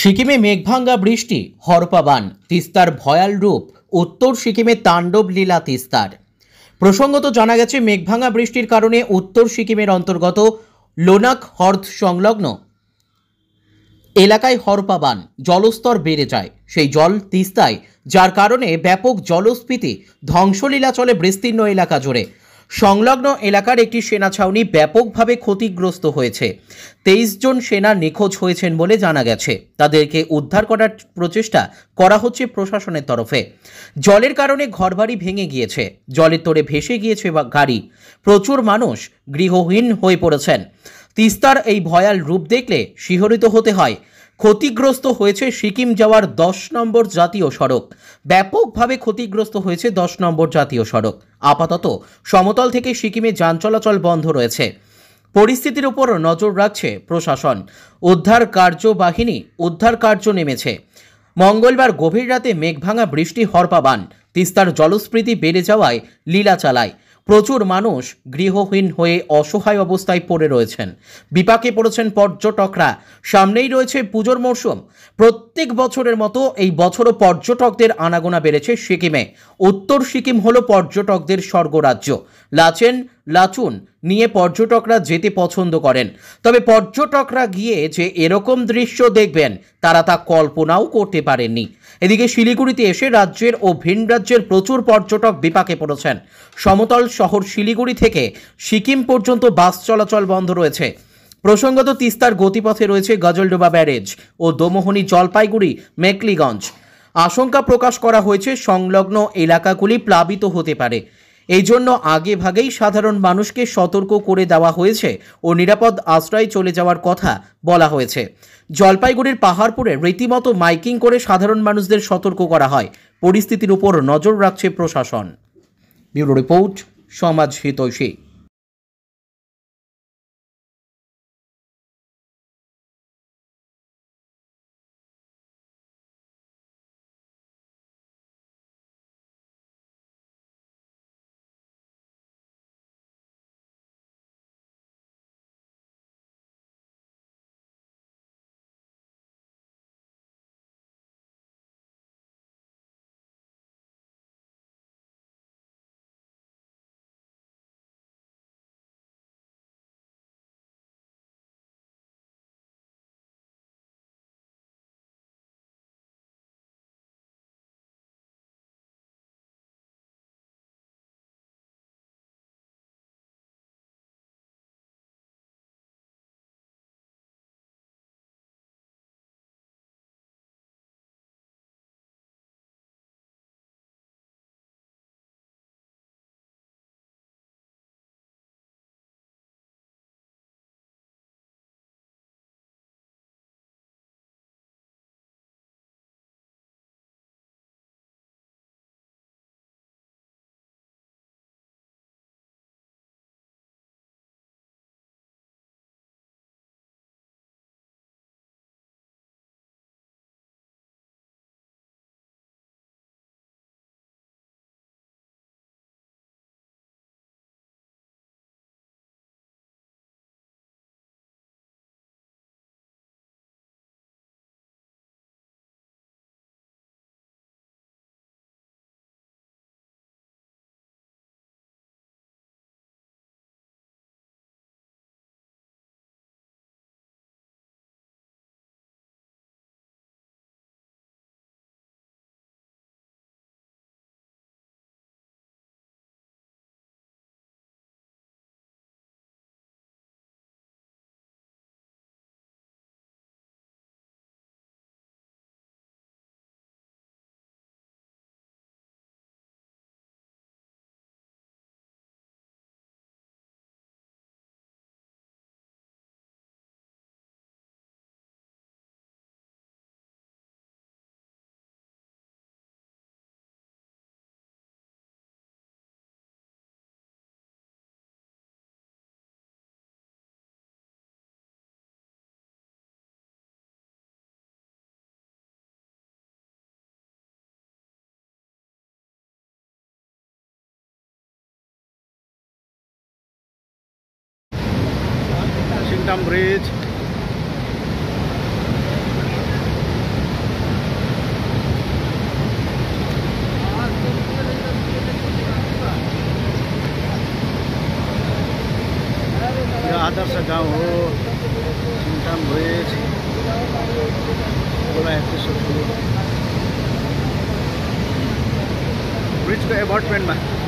সিকিমে মেঘভাঙ্গা বৃষ্টি হরপাবান তিস্তার ভয়াল রূপ উত্তর সিকিমে তাণ্ডব লীলা তিস্তার প্রসঙ্গত জানা গেছে মেঘভাঙ্গা বৃষ্টির কারণে উত্তর সিকিমের অন্তর্গত লোনাক হ্রদ সংলগ্ন এলাকায় হরপাবান জলস্তর বেড়ে যায় সেই জল তিস্তায় যার কারণে ব্যাপক জলস্ফীতি ধ্বংসলীলা চলে বিস্তীর্ণ এলাকা জুড়ে সংলগ্ন এলাকার একটি সেনা ছাউনি ব্যাপকভাবে ক্ষতিগ্রস্ত হয়েছে তেইশ জন সেনা নিখোঁজ হয়েছেন বলে জানা গেছে তাদেরকে উদ্ধার করার প্রচেষ্টা করা হচ্ছে প্রশাসনের তরফে জলের কারণে ঘরবাড়ি ভেঙে গিয়েছে জলের তোরে ভেসে গিয়েছে বা গাড়ি প্রচুর মানুষ গৃহহীন হয়ে পড়েছেন তিস্তার এই ভয়াল রূপ দেখলে শিহরিত হতে হয় ক্ষতিগ্রস্ত হয়েছে সিকিম যাওয়ার দশ নম্বর জাতীয় সড়ক ব্যাপকভাবে ক্ষতিগ্রস্ত হয়েছে দশ নম্বর জাতীয় সড়ক আপাতত সমতল থেকে সিকিমে যান চলাচল বন্ধ রয়েছে পরিস্থিতির উপর নজর রাখছে প্রশাসন উদ্ধার কার্য বাহিনী উদ্ধার কার্য নেমেছে মঙ্গলবার গভীর রাতে মেঘভাঙা বৃষ্টি হরপাবান তিস্তার জলস্ফীতি বেড়ে যাওয়ায় লীলা চালায় প্রচুর মানুষ গৃহহীন হয়ে অসহায় অবস্থায় পড়ে রয়েছেন বিপাকে পড়েছেন পর্যটকরা সামনেই রয়েছে পুজোর মরশুম প্রত্যেক বছরের মতো এই বছরও পর্যটকদের আনাগোনা বেড়েছে সিকিমে উত্তর সিকিম হলো পর্যটকদের স্বর্গরাজ্য লাচেন লাচুন নিয়ে পর্যটকরা যেতে পছন্দ করেন তবে পর্যটকরা গিয়ে যে এরকম দৃশ্য দেখবেন তারা তা কল্পনাও করতে পারেননি এদিকে শিলিগুড়িতে এসে রাজ্যের ও ভিন রাজ্যের প্রচুর পর্যটক বিপাকে পড়েছেন সমতল শহর শিলিগুড়ি থেকে সিকিম পর্যন্ত বাস চলাচল বন্ধ রয়েছে প্রসঙ্গত তিস্তার গতিপথে রয়েছে গজলডোবা ব্যারেজ ও দোমোহনি জলপাইগুড়ি মেকলিগঞ্জ আশঙ্কা প্রকাশ করা হয়েছে সংলগ্ন এলাকাগুলি প্লাবিত হতে পারে এই জন্য আগে ভাগেই সাধারণ মানুষকে সতর্ক করে দেওয়া হয়েছে ও নিরাপদ আশ্রয় চলে যাওয়ার কথা বলা হয়েছে জলপাইগুড়ির পাহাড়পুরে রীতিমতো মাইকিং করে সাধারণ মানুষদের সতর্ক করা হয় পরিস্থিতির উপর নজর রাখছে প্রশাসন ব্যুরো রিপোর্ট সমাজ হিতৈষী Platinum Bridge. आदर्श गाँव हो सिमटाम ब्रिज बोला ब्रिजको में